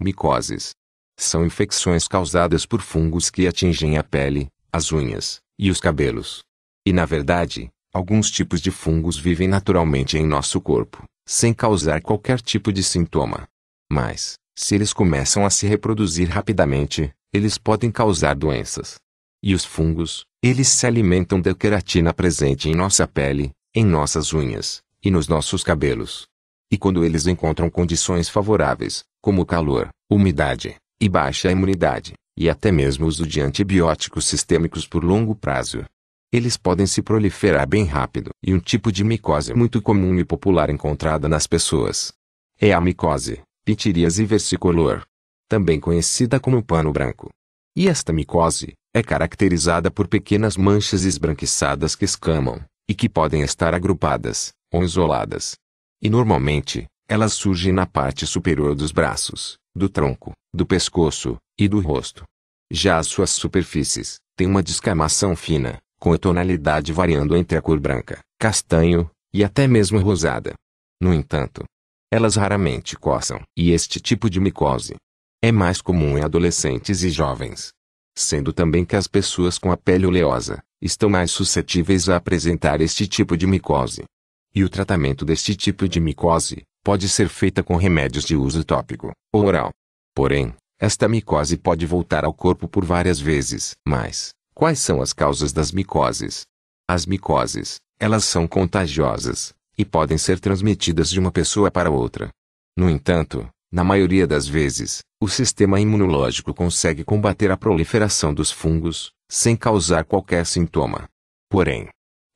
Micoses. São infecções causadas por fungos que atingem a pele, as unhas e os cabelos. E na verdade, alguns tipos de fungos vivem naturalmente em nosso corpo, sem causar qualquer tipo de sintoma. Mas, se eles começam a se reproduzir rapidamente, eles podem causar doenças. E os fungos, eles se alimentam da queratina presente em nossa pele, em nossas unhas e nos nossos cabelos. E quando eles encontram condições favoráveis, como calor, umidade, e baixa imunidade, e até mesmo uso de antibióticos sistêmicos por longo prazo, eles podem se proliferar bem rápido. E um tipo de micose muito comum e popular encontrada nas pessoas é a micose, pitiríase versicolor, também conhecida como pano branco. E esta micose é caracterizada por pequenas manchas esbranquiçadas que escamam e que podem estar agrupadas ou isoladas e normalmente, elas surgem na parte superior dos braços, do tronco, do pescoço e do rosto. Já as suas superfícies têm uma descamação fina, com a tonalidade variando entre a cor branca, castanho e até mesmo rosada. No entanto, elas raramente coçam, e este tipo de micose é mais comum em adolescentes e jovens, sendo também que as pessoas com a pele oleosa estão mais suscetíveis a apresentar este tipo de micose. E o tratamento deste tipo de micose pode ser feita com remédios de uso tópico ou oral. Porém, esta micose pode voltar ao corpo por várias vezes. Mas, quais são as causas das micoses? As micoses, elas são contagiosas e podem ser transmitidas de uma pessoa para outra. No entanto, na maioria das vezes, o sistema imunológico consegue combater a proliferação dos fungos sem causar qualquer sintoma. Porém,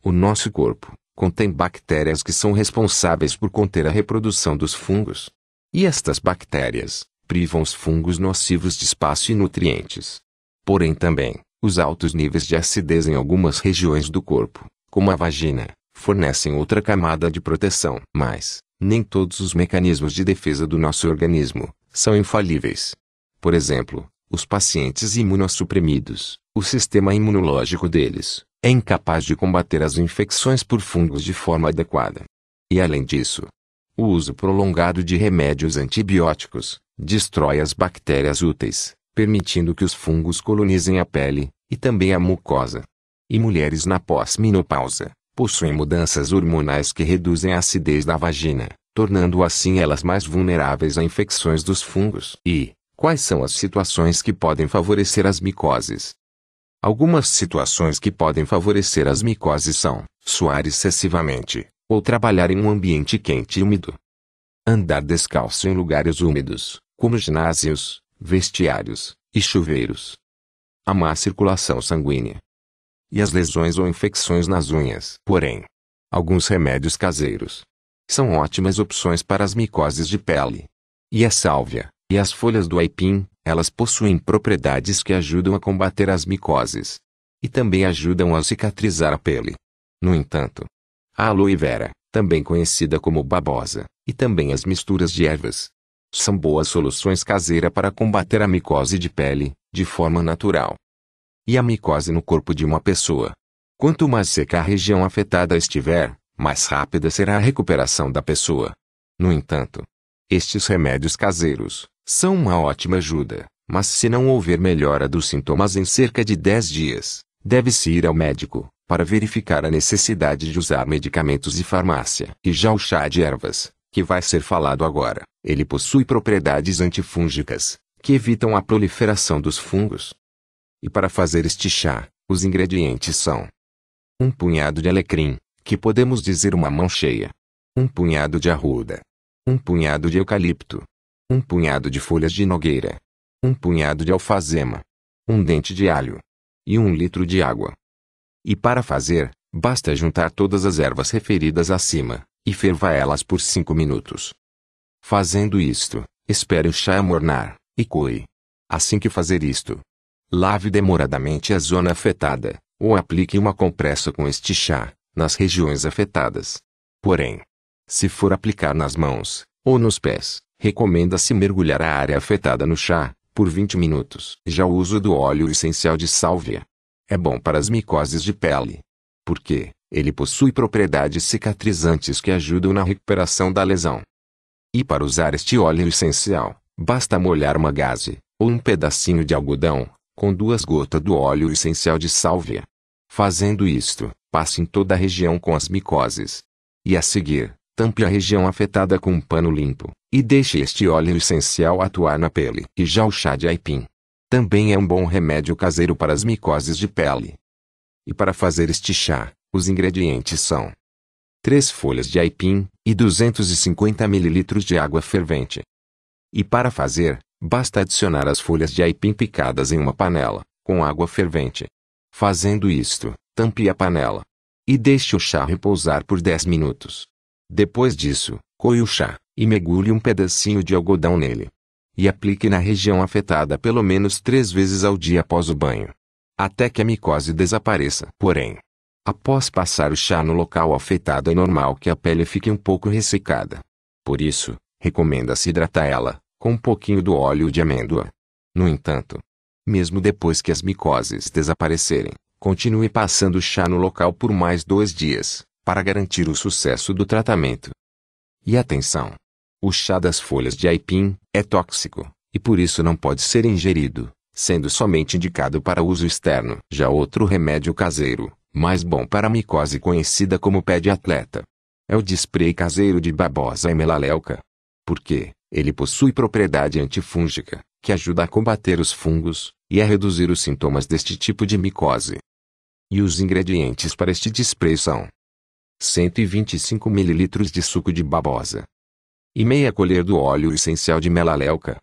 o nosso corpo contém bactérias que são responsáveis por conter a reprodução dos fungos. E estas bactérias privam os fungos nocivos de espaço e nutrientes. Porém, também, os altos níveis de acidez em algumas regiões do corpo, como a vagina, fornecem outra camada de proteção. Mas, nem todos os mecanismos de defesa do nosso organismo são infalíveis. Por exemplo, os pacientes imunossuprimidos, o sistema imunológico deles, é incapaz de combater as infecções por fungos de forma adequada. E além disso, o uso prolongado de remédios antibióticos destrói as bactérias úteis, permitindo que os fungos colonizem a pele e também a mucosa. E mulheres na pós-menopausa possuem mudanças hormonais que reduzem a acidez da vagina, tornando assim elas mais vulneráveis a infecções dos fungos. E quais são as situações que podem favorecer as micoses? Algumas situações que podem favorecer as micoses são suar excessivamente, ou trabalhar em um ambiente quente e úmido. Andar descalço em lugares úmidos, como ginásios, vestiários e chuveiros. A má circulação sanguínea. E as lesões ou infecções nas unhas. Porém, alguns remédios caseiros são ótimas opções para as micoses de pele. E a sálvia, e as folhas do aipim, elas possuem propriedades que ajudam a combater as micoses. E também ajudam a cicatrizar a pele. No entanto, a aloe vera, também conhecida como babosa, e também as misturas de ervas, são boas soluções caseiras para combater a micose de pele, de forma natural. E a micose no corpo de uma pessoa. Quanto mais seca a região afetada estiver, mais rápida será a recuperação da pessoa. No entanto, estes remédios caseiros, são uma ótima ajuda, mas se não houver melhora dos sintomas em cerca de 10 dias, deve-se ir ao médico para verificar a necessidade de usar medicamentos de farmácia. E já o chá de ervas, que vai ser falado agora, ele possui propriedades antifúngicas, que evitam a proliferação dos fungos. E para fazer este chá, os ingredientes são um punhado de alecrim, que podemos dizer uma mão cheia, um punhado de arruda, um punhado de eucalipto, um punhado de folhas de nogueira, um punhado de alfazema, um dente de alho e um litro de água. E para fazer, basta juntar todas as ervas referidas acima e ferva elas por cinco minutos. Fazendo isto, espere o chá amornar e coe. Assim que fazer isto, lave demoradamente a zona afetada ou aplique uma compressa com este chá nas regiões afetadas. Porém, se for aplicar nas mãos ou nos pés, recomenda-se mergulhar a área afetada no chá, por 20 minutos. Já o uso do óleo essencial de sálvia é bom para as micoses de pele. Porque ele possui propriedades cicatrizantes que ajudam na recuperação da lesão. E para usar este óleo essencial, basta molhar uma gaze, ou um pedacinho de algodão, com duas gotas do óleo essencial de sálvia. Fazendo isto, passe em toda a região com as micoses. E a seguir, Tampe a região afetada com um pano limpo, e deixe este óleo essencial atuar na pele. E já o chá de aipim. Também é um bom remédio caseiro para as micoses de pele. E para fazer este chá, os ingredientes são 3 folhas de aipim e 250 ml de água fervente. E para fazer, basta adicionar as folhas de aipim picadas em uma panela, com água fervente. Fazendo isto, tampe a panela e deixe o chá repousar por 10 minutos. Depois disso, coe o chá, e mergulhe um pedacinho de algodão nele. E aplique na região afetada pelo menos três vezes ao dia após o banho. Até que a micose desapareça. Porém, após passar o chá no local afetado é normal que a pele fique um pouco ressecada. Por isso, recomenda-se hidratar ela, com um pouquinho do óleo de amêndoa. No entanto, mesmo depois que as micoses desaparecerem, continue passando o chá no local por mais dois dias para garantir o sucesso do tratamento. E atenção! O chá das folhas de aipim é tóxico, e por isso não pode ser ingerido, sendo somente indicado para uso externo. Já outro remédio caseiro, mais bom para a micose conhecida como pé de atleta, é o de spray caseiro de babosa e melaleuca. Porque ele possui propriedade antifúngica, que ajuda a combater os fungos e a reduzir os sintomas deste tipo de micose. E os ingredientes para este spray são 125 ml de suco de babosa. E meia colher do óleo essencial de melaleuca.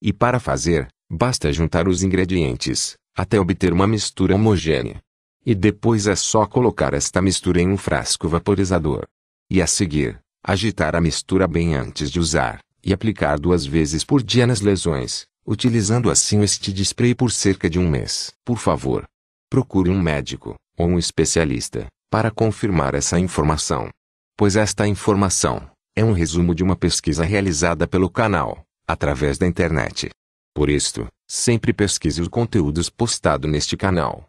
E para fazer, basta juntar os ingredientes, até obter uma mistura homogênea. E depois é só colocar esta mistura em um frasco vaporizador. E a seguir, agitar a mistura bem antes de usar, e aplicar duas vezes por dia nas lesões, utilizando assim este spray por cerca de um mês. Por favor, procure um médico, ou um especialista, para confirmar essa informação. Pois esta informação é um resumo de uma pesquisa realizada pelo canal, através da internet. Por isto, sempre pesquise os conteúdos postados neste canal.